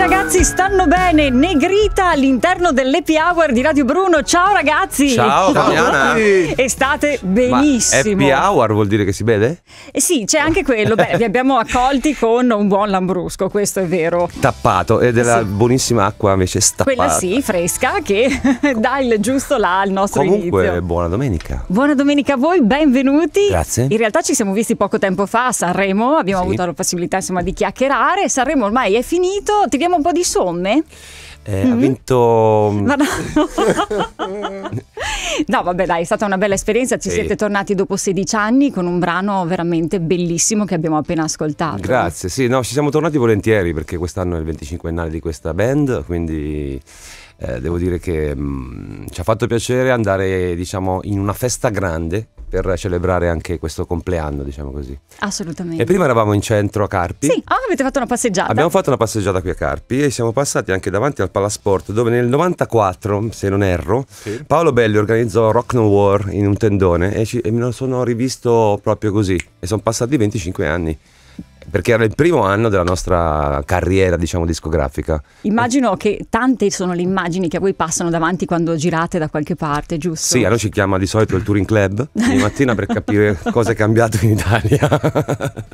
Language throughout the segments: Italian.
ragazzi stanno bene, Negrita all'interno dell'Happy Hour di Radio Bruno. Ciao ragazzi! Ciao Fabiana! E state benissimo. Ma happy Hour vuol dire che si beve? Eh sì, c'è anche quello. Beh, vi abbiamo accolti con un buon lambrusco, questo è vero. Tappato e della sì. buonissima acqua invece stappata. Quella sì, fresca, che dà il giusto là al nostro Comunque, inizio. buona domenica. Buona domenica a voi, benvenuti. Grazie. In realtà ci siamo visti poco tempo fa a Sanremo, abbiamo sì. avuto la possibilità insomma di chiacchierare. Sanremo ormai è finito, ti diamo Facciamo un po' di somme? Eh, mm-hmm. Ha vinto. Mm, no, no. no, vabbè, dai, è stata una bella esperienza. Ci sì. siete tornati dopo 16 anni con un brano veramente bellissimo che abbiamo appena ascoltato. Grazie, sì, no, ci siamo tornati volentieri perché quest'anno è il 25ennale di questa band, quindi. Eh, devo dire che mh, mm, ci ha fatto piacere andare diciamo, in una festa grande per celebrare anche questo compleanno, diciamo così. Assolutamente. E prima eravamo in centro a Carpi. Sì, ah, avete fatto una passeggiata. Abbiamo fatto una passeggiata qui a Carpi e siamo passati anche davanti al Palasport, dove nel 94, se non erro, sì. Paolo Belli organizzò Rock No War in un tendone e, ci, e me lo sono rivisto proprio così. E sono passati 25 anni perché era il primo anno della nostra carriera, diciamo, discografica. Immagino che tante sono le immagini che a voi passano davanti quando girate da qualche parte, giusto? Sì, a noi ci chiama di solito il Touring Club di mattina per capire cosa è cambiato in Italia.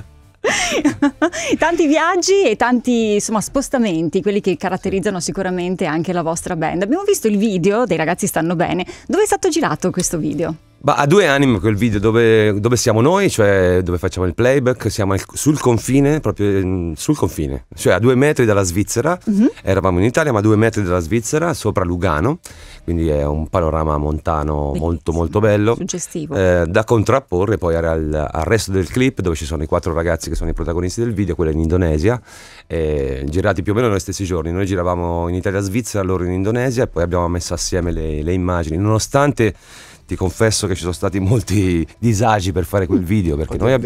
tanti viaggi e tanti insomma, spostamenti, quelli che caratterizzano sicuramente anche la vostra band. Abbiamo visto il video dei ragazzi stanno bene. Dove è stato girato questo video? Ma ha due anime quel video dove, dove, siamo noi, cioè dove facciamo il playback, siamo sul confine, proprio mm, sul confine, cioè a due metri dalla Svizzera, mm-hmm. eravamo in Italia ma a due metri dalla Svizzera, sopra Lugano, quindi è un panorama montano Bellissimo. molto molto bello, suggestivo, eh, da contrapporre poi al, al, resto del clip dove ci sono i quattro ragazzi che sono i protagonisti del video, quello in Indonesia, eh, girati più o meno negli stessi giorni, noi giravamo in Italia-Svizzera, loro in Indonesia e poi abbiamo messo assieme le, le immagini, nonostante ti confesso che ci sono stati molti disagi per fare quel video perché noi,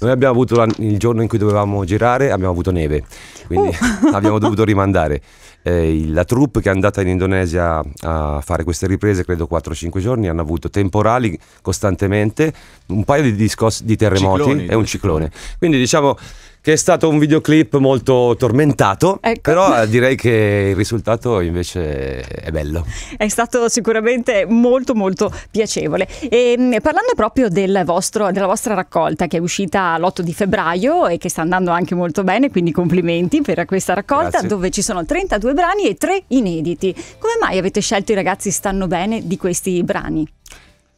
noi, abbiamo avuto la, il giorno in cui dovevamo girare abbiamo avuto neve quindi uh. abbiamo dovuto rimandare eh, la troupe che è andata in Indonesia a fare queste riprese credo 4-5 giorni hanno avuto temporali costantemente un paio di, discos- di terremoti Cicloni, e un ciclone quindi diciamo che è stato un videoclip molto tormentato, ecco. però eh, direi che il risultato invece è bello. È stato sicuramente molto molto piacevole. E, ehm, parlando proprio del vostro, della vostra raccolta che è uscita l'8 di febbraio e che sta andando anche molto bene, quindi complimenti per questa raccolta Grazie. dove ci sono 32 brani e 3 inediti. Come mai avete scelto i ragazzi stanno bene di questi brani?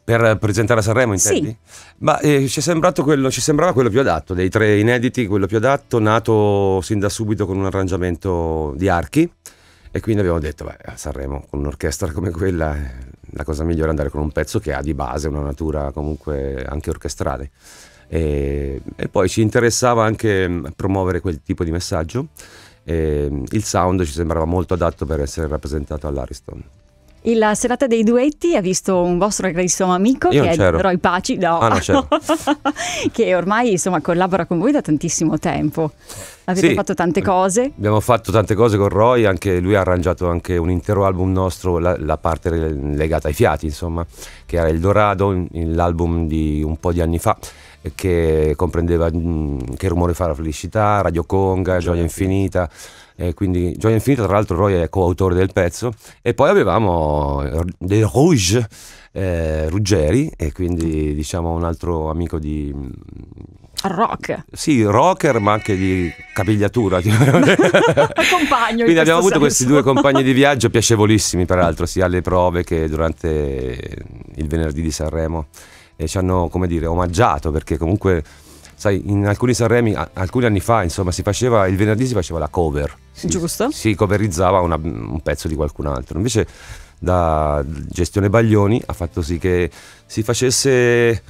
Per presentare a Sanremo, intendi? Sì. Ma eh, ci, quello, ci, sembrava quello più adatto, dei tre inediti, quello più adatto, nato sin da subito con un arrangiamento di archi. E quindi abbiamo detto, beh, a Sanremo con un'orchestra come quella, eh, la cosa migliore è andare con un pezzo che ha di base una natura comunque anche orchestrale. E, e poi ci interessava anche mm, promuovere quel tipo di messaggio. E, il sound ci sembrava molto adatto per essere rappresentato all'Ariston la serata dei duetti ha visto un vostro carissimo amico Io che è c'ero. Roy Paci, no. ah, no, che ormai insomma, collabora con voi da tantissimo tempo. Avete sì, fatto tante cose? Abbiamo fatto tante cose con Roy, anche lui ha arrangiato anche un intero album nostro, la, la parte legata ai fiati, insomma, che era Il Dorado, l'album di un po' di anni fa eh, che comprendeva mh, mm, Che rumore fa la felicità, Radio Conga, Gioia, Gioia Infinita. Infinita eh, quindi Gioia Infinita, tra l'altro Roy è coautore del pezzo, e poi avevamo eh, De Rouge, eh, Ruggeri, e quindi diciamo un altro amico di... Rock. Sì, rocker, ma anche di capigliatura. Compagno. Quindi abbiamo avuto senso. questi due compagni di viaggio piacevolissimi, peraltro, sia alle prove che durante eh, il venerdì di Sanremo. E ci hanno, come dire, omaggiato, perché comunque sai, in alcuni Sanremi, alcuni anni fa, insomma, si faceva, il venerdì si faceva la cover si, Giusto. si coverizzava una, un pezzo di qualcun altro. Invece da gestione Baglioni ha fatto sì che si facesse eh,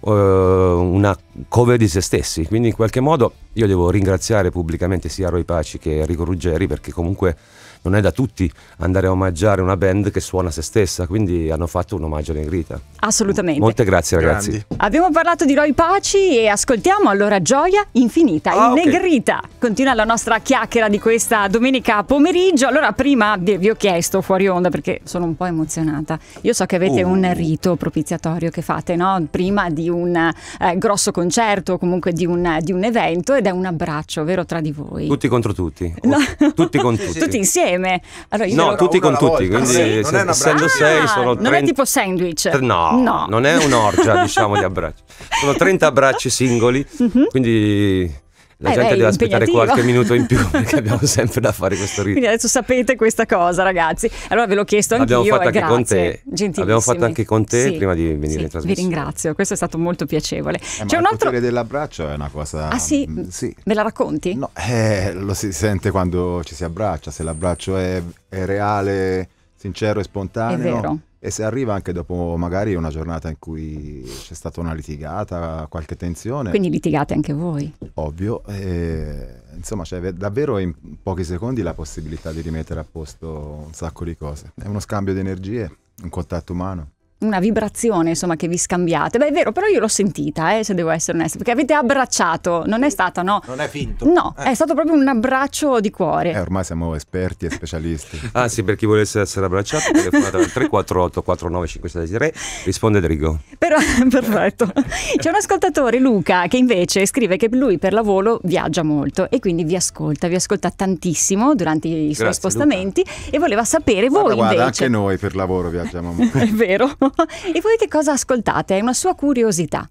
una cover di se stessi. Quindi in qualche modo io devo ringraziare pubblicamente sia Roy Paci che Enrico Ruggeri perché comunque non è da tutti andare a omaggiare una band che suona se stessa, quindi hanno fatto un omaggio a Ingrita. Assolutamente. Molte grazie ragazzi. Grandi. Abbiamo parlato di Roy Paci e ascoltiamo allora Gioia Infinita, ah, in okay. Negrita. Continua la nostra chiacchiera di questa domenica pomeriggio. Allora prima vi ho chiesto fuori onda perché sono un po' emozionata. Io so che avete uh. un rito propiziatorio che fate, no? Prima di un eh, grosso concerto concerto o comunque di un, di un, evento ed è un abbraccio, vero, tra di voi. Tutti contro tutti. No. Tutti con tutti. tutti insieme. Allora, no, tutti con tutti, quindi sì, non se, essendo sei ah, sono ah, 30... Non è tipo sandwich. No, no. non è un'orgia, diciamo, di abbracci. Sono 30 abbracci singoli, mm-hmm. quindi la eh gente deve aspettare qualche minuto in più perché abbiamo sempre da fare questo ritmo. Quindi adesso sapete questa cosa, ragazzi. Allora ve l'ho chiesto anch'io. Abbiamo fatto eh, anche grazie. con te. Abbiamo fatto anche con te sì, prima di venire sì, in trasmissione. Vi ringrazio, questo è stato molto piacevole. Eh, C'è un altro. Il dell'abbraccio è una cosa. Ah sì? Mm, sì. Me la racconti? No, eh, lo si sente quando ci si abbraccia. Se l'abbraccio è, è reale, sincero e spontaneo. È vero e se arriva anche dopo magari una giornata in cui c'è stata una litigata, qualche tensione. Quindi litigate anche voi. Ovvio, e, insomma c'è cioè, davvero in pochi secondi la possibilità di rimettere a posto un sacco di cose. È uno scambio di energie, un contatto umano una vibrazione insomma che vi scambiate. Beh, è vero, però io l'ho sentita, eh, se devo essere onesta, perché avete abbracciato, non è stata, no? Non è finto. No, eh. è stato proprio un abbraccio di cuore. Eh, ormai siamo esperti e specialisti. ah sì, per chi volesse essere abbracciato, telefonate al 348 49563, risponde Drigo. Però, perfetto. C'è un ascoltatore, Luca, che invece scrive che lui per lavoro viaggia molto e quindi vi ascolta, vi ascolta tantissimo durante i suoi Grazie, spostamenti Luca. e voleva sapere voi guarda, invece... Guarda, anche noi per lavoro viaggiamo molto. è vero. e voi che cosa ascoltate? È una sua curiosità.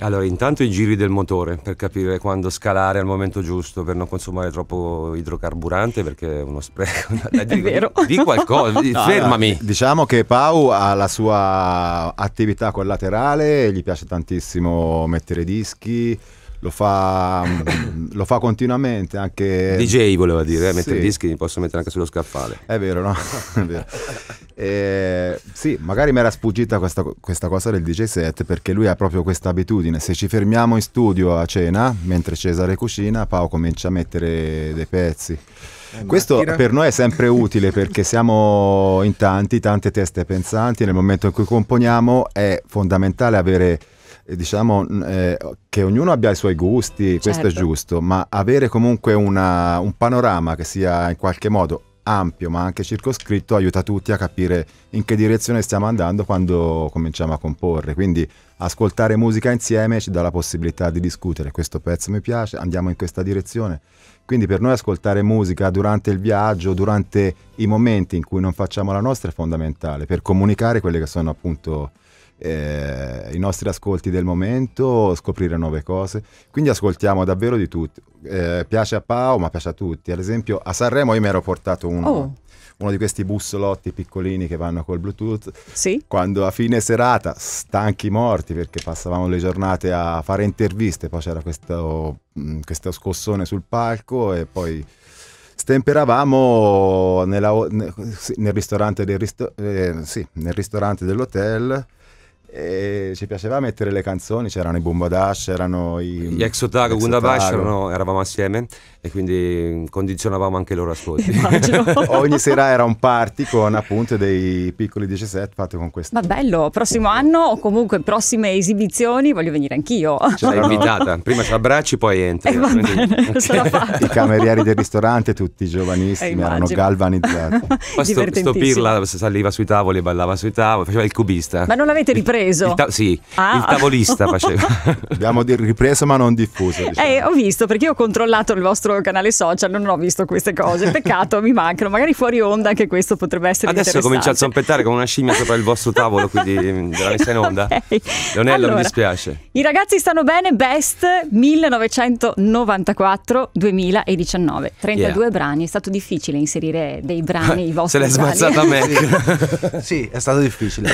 Allora, intanto i giri del motore per capire quando scalare al momento giusto, per non consumare troppo idrocarburante, perché è uno spreco. È di, vero. Di, di qualcosa, no, fermami. Diciamo che Pau ha la sua attività collaterale, gli piace tantissimo mettere dischi lo fa, lo fa continuamente anche... DJ voleva dire, eh, mettere sì. dischi li posso mettere anche sullo scaffale. È vero, no? È vero. E, sì, magari mi era sfuggita questa, questa, cosa del DJ set perché lui ha proprio questa abitudine. Se ci fermiamo in studio a cena, mentre Cesare cucina, Pao comincia a mettere dei pezzi. Questo per noi è sempre utile perché siamo in tanti, tante teste pensanti. Nel momento in cui componiamo è fondamentale avere diciamo eh, che ognuno abbia i suoi gusti, certo. questo è certo. giusto, ma avere comunque una, un panorama che sia in qualche modo ampio ma anche circoscritto aiuta tutti a capire in che direzione stiamo andando quando cominciamo a comporre. Quindi ascoltare musica insieme ci dà la possibilità di discutere questo pezzo mi piace, andiamo in questa direzione. Quindi per noi ascoltare musica durante il viaggio, durante i momenti in cui non facciamo la nostra è fondamentale per comunicare quelle che sono appunto eh, i nostri ascolti del momento, scoprire nuove cose. Quindi ascoltiamo davvero di tutti. Eh, piace a Pao, ma piace a tutti. Ad esempio, a Sanremo io mi ero portato uno. Oh uno di questi bussolotti piccolini che vanno col Bluetooth. Sì. Quando a fine serata, stanchi morti perché passavamo le giornate a fare interviste, poi c'era questo, mm, questo scossone sul palco e poi stemperavamo nella, nel, ristorante del eh, sì, nel ristorante dell'hotel e ci piaceva mettere le canzoni, c'erano i Bombadash, c'erano i... Gli ex Otago, Gundabash, erano, eravamo assieme e quindi condizionavamo anche loro ascolti. Ogni sera era un party con appunto dei piccoli 17 set fatti con questo. Ma bello, prossimo anno o comunque prossime esibizioni voglio venire anch'io. Ce C'era invitata, prima ci abbracci poi entri. Eh, bene, I camerieri del ristorante, tutti giovanissimi, eh, erano galvanizzati. Questo pirla saliva sui tavoli, ballava sui tavoli, faceva il cubista. Ma non l'avete ripreso? preso. Il ta- sì, ah. il tavolista faceva. Abbiamo ripreso ma non diffuso. Diciamo. Eh, ho visto perché io ho controllato il vostro canale social, non ho visto queste cose. Peccato, mi mancano. Magari fuori onda anche questo potrebbe essere Adesso comincia a zompettare come una scimmia sopra il vostro tavolo, quindi della messa in onda. Okay. Leonello, allora, mi dispiace. I ragazzi stanno bene, best 1994-2019. 32 yeah. brani, è stato difficile inserire dei brani, i vostri. Se l'è brani. smazzata a me. sì, è stato difficile.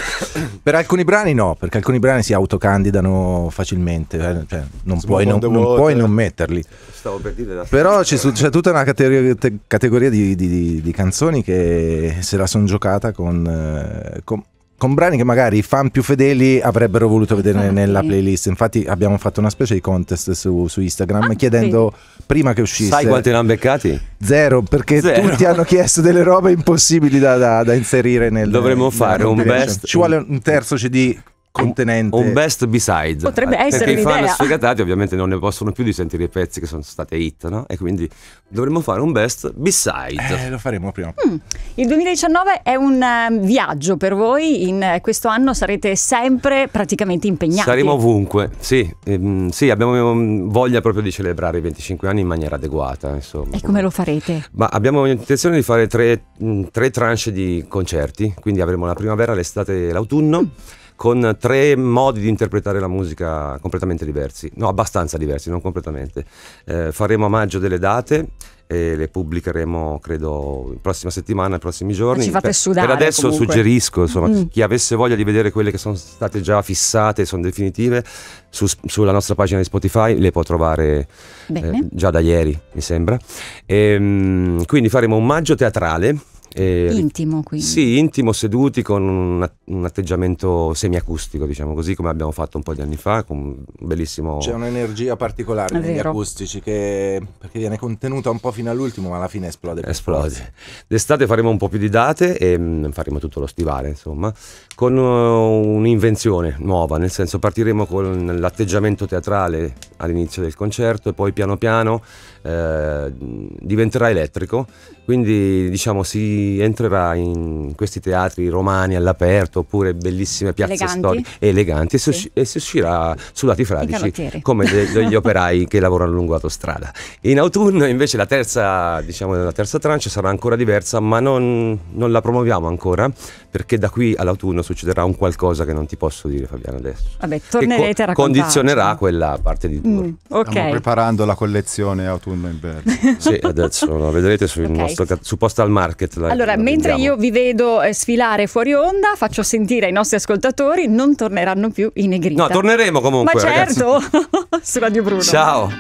Per alcuni brani no, perché alcuni brani si autocandidano facilmente, eh, cioè, non, puoi non, non puoi non, metterli. Stavo per dire Però c'è, c'è tutta una categoria, categoria di, di, di, canzoni che se la sono giocata con, eh, con con brani che magari i fan più fedeli avrebbero voluto vedere nella playlist. Infatti abbiamo fatto una specie di contest su, su Instagram ah, chiedendo sì prima che uscisse. Sai quanti ne hanno beccati? Zero, perché Zero. tutti hanno chiesto delle robe impossibili da, da, da inserire nel. Dovremmo fare un best. Ci vuole un terzo CD contenente un best besides potrebbe essere perché un'idea. i fan sfegatati ovviamente non ne possono più di sentire i pezzi che sono state hit no? e quindi dovremmo fare un best besides eh, lo faremo prima mm. il 2019 è un uh, viaggio per voi in eh, questo anno sarete sempre praticamente impegnati saremo ovunque sì, ehm, sì abbiamo ehm, voglia proprio di celebrare i 25 anni in maniera adeguata insomma. e come lo farete? Ma abbiamo intenzione di fare tre, mh, mm, tre tranche di concerti quindi avremo la primavera l'estate e l'autunno mm con tre modi di interpretare la musica completamente diversi, no abbastanza diversi, non completamente. Eh, faremo a maggio delle date e le pubblicheremo credo la prossima settimana, i prossimi giorni. Ci fate sudare. Per adesso comunque. suggerisco, insomma, mm. chi avesse voglia di vedere quelle che sono state già fissate, sono definitive, su, sulla nostra pagina di Spotify le può trovare eh, già da ieri, mi sembra. E, ehm, quindi faremo un maggio teatrale e, intimo quindi. Sì, intimo, seduti con un, un, atteggiamento semiacustico, diciamo così, come abbiamo fatto un po' di anni fa, con un bellissimo... C'è un'energia particolare negli acustici che perché viene contenuta un po' fino all'ultimo, ma alla fine esplode. Esplode. D'estate faremo un po' più di date e mh, mm, faremo tutto lo stivale, insomma con eh, un'invenzione nuova, nel senso partiremo con l'atteggiamento teatrale all'inizio del concerto e poi piano piano eh, diventerà elettrico, quindi diciamo si entrerà in questi teatri romani all'aperto oppure bellissime piazze eleganti. e eleganti sì. e, si uscirà sudati fradici come de- degli operai che lavorano lungo l'autostrada. In autunno invece la terza, diciamo, la terza trancia sarà ancora diversa ma non, non la promuoviamo ancora perché da qui all'autunno succederà un qualcosa che non ti posso dire Fabiano adesso. Vabbè, tornerete co- a raccontarci. condizionerà quella parte di tour. Mm, okay. Stiamo preparando la collezione autunno-inverno. sì, adesso lo vedrete sul okay. nostro su Postal Market. La, allora, la mentre io vi vedo eh, sfilare fuori onda, faccio sentire ai nostri ascoltatori non torneranno più i negrini. No, torneremo comunque, Ma certo, su Radio Bruno. Ciao.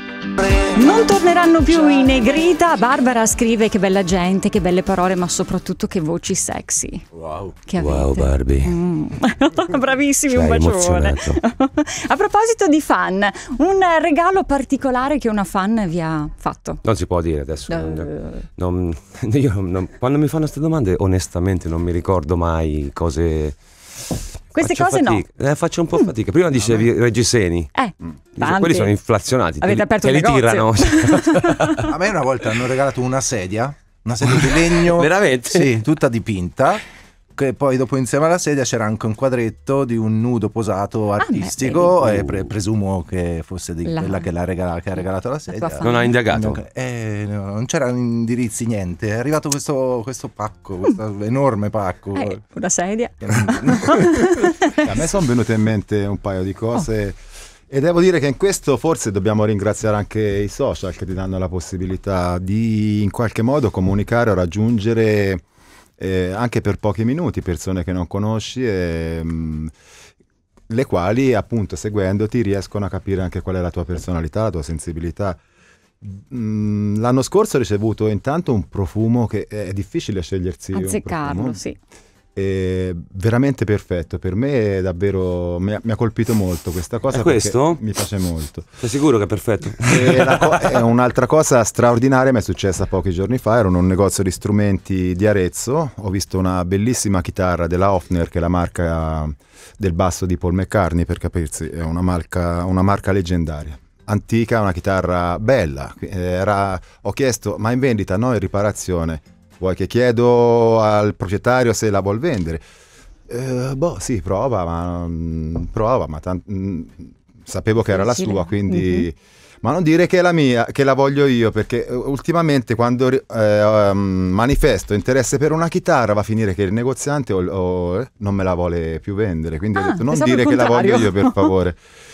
Non torneranno più in negrita. Barbara scrive che bella gente, che belle parole, ma soprattutto che voci sexy. Wow. Wow, Barbie. Mm. Bravissimi, Ci un bacione. A proposito di fan, un regalo particolare che una fan vi ha fatto. Non si può dire adesso. Uh. Non, non, quando mi fanno queste domande, onestamente, non mi ricordo mai cose queste cose fatica. no. Eh, faccio un po' mm. fatica. Prima dicevi no, Reggiseni. Eh, mm. dicevo, quelli sono inflazionati. Avete te, aperto te li tirano. A me una volta hanno regalato una sedia, una sedia di legno. Veramente? Sì, tutta dipinta che poi dopo insieme alla sedia c'era anche un quadretto di un nudo posato ah, artistico ah, e pre- presumo che fosse di la... quella che, regala- che, ha regalato la sedia. La non ha indagato? Eh, no, eh, non c'erano indirizzi, niente. È arrivato questo, questo pacco, mm. questo enorme pacco. Eh, una sedia. a me sono venute in mente un paio di cose. Oh. E devo dire che in questo forse dobbiamo ringraziare anche i social che ti danno la possibilità di in qualche modo comunicare o raggiungere eh, anche per pochi minuti, persone che non conosci. E, ehm, mh, le quali appunto seguendoti riescono a capire anche qual è la tua personalità, la tua sensibilità. Mm, l'anno scorso ho ricevuto intanto un profumo che è difficile scegliersi. Azzeccarlo, sì veramente perfetto. Per me davvero mi ha, mi ha, colpito molto questa cosa. E questo? Mi piace molto. Sei sicuro che è perfetto? Eh, co- un'altra cosa straordinaria mi è successa pochi giorni fa. Ero in un negozio di strumenti di Arezzo. Ho visto una bellissima chitarra della Hofner, che è la marca del basso di Paul McCartney, per capirsi, è una marca, una marca leggendaria antica, una chitarra bella. Eh, era, ho chiesto, ma in vendita? No, in riparazione Vuoi che chiedo al proprietario se la vuol vendere? Eh, boh, sì, prova, ma mm, prova, ma tant- mm, sapevo che era la sua, quindi... Mm-hmm. Ma non dire che è la mia, che la voglio io, perché eh, ultimamente quando eh, um, manifesto interesse per una chitarra va a finire che il negoziante o, o eh, non me la vuole più vendere, quindi ah, ho detto non dire che la voglio io per favore.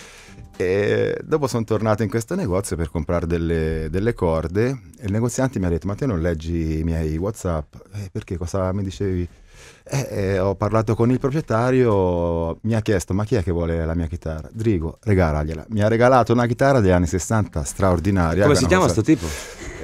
E dopo sono tornato in questo negozio per comprare delle, delle corde e il negoziante mi ha detto ma te non leggi i miei whatsapp? Eh, perché cosa mi dicevi? Eh, eh, ho parlato con il proprietario, mi ha chiesto ma chi è che vuole la mia chitarra? Drigo, regalagliela. Mi ha regalato una chitarra degli anni 60 straordinaria. Come si chiama questo so... tipo?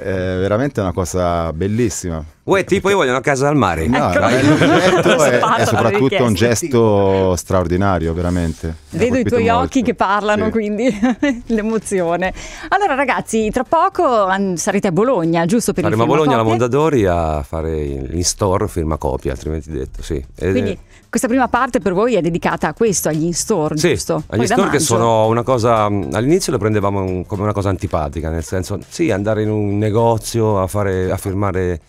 è veramente una cosa bellissima. Uè, tipo io voglio una casa al mare. No, ecco. l'oggetto è, è soprattutto un gesto straordinario, veramente. Vedo i tuoi molto. occhi che parlano, sì. quindi l'emozione. Allora ragazzi, tra poco sarete a Bologna, giusto per Saremo il Saremo a Bologna alla Mondadori a fare in store firma copia, altrimenti detto, sì. Quindi, questa prima parte per voi è dedicata a questo, agli in-store, sì, giusto? Agli in-store che sono una cosa, all'inizio lo prendevamo come una cosa antipatica, nel senso, sì, andare in un negozio a, fare, a firmare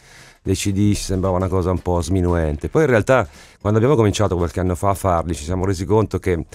dei CD sembrava una cosa un po' sminuente. Poi in realtà quando abbiamo cominciato qualche anno fa a farli ci siamo resi conto che eh,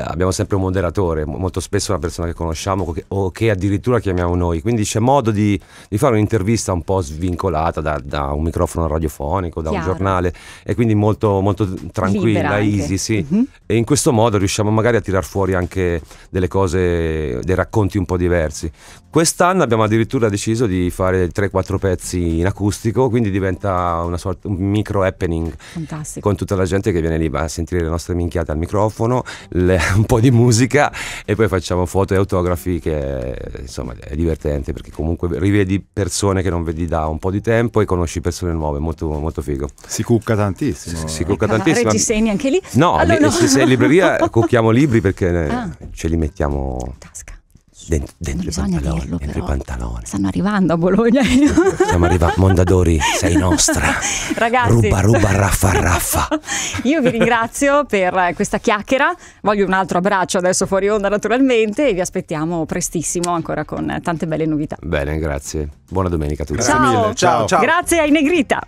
abbiamo sempre un moderatore, molto spesso una persona che conosciamo o che, o che addirittura chiamiamo noi, quindi c'è modo di, di fare un'intervista un po' svincolata da, da un microfono radiofonico, da Chiaro. un giornale e quindi molto, molto tranquilla, easy, sì. Uh-huh. E in questo modo riusciamo magari a tirar fuori anche delle cose, dei racconti un po' diversi. Quest'anno abbiamo addirittura deciso di fare 3-4 pezzi in acustico, quindi quindi diventa una sorta un micro happening Fantastico. con tutta la gente che viene lì a sentire le nostre minchiate al microfono, le, un po' di musica e poi facciamo foto e autografi che insomma è divertente perché comunque rivedi persone che non vedi da un po' di tempo e conosci persone nuove, molto, molto figo. Si cucca tantissimo. Si, si cucca tantissimo. segni anche lì? No, allora, ah, li, no. se è libreria cucchiamo libri perché ah. ce li mettiamo in tasca dentro, dentro i pantaloni. Dirlo, dentro i pantaloni. Stanno arrivando a Bologna. Stiamo arrivando. Mondadori, sei nostra. Ragazzi. Ruba, ruba, raffa, raffa. Io vi ringrazio per questa chiacchiera. Voglio un altro abbraccio adesso fuori onda, naturalmente. E vi aspettiamo prestissimo ancora con tante belle novità. Bene, grazie. Buona domenica a tutti. Grazie ciao. mille. Ciao, ciao. Grazie ai Negrita.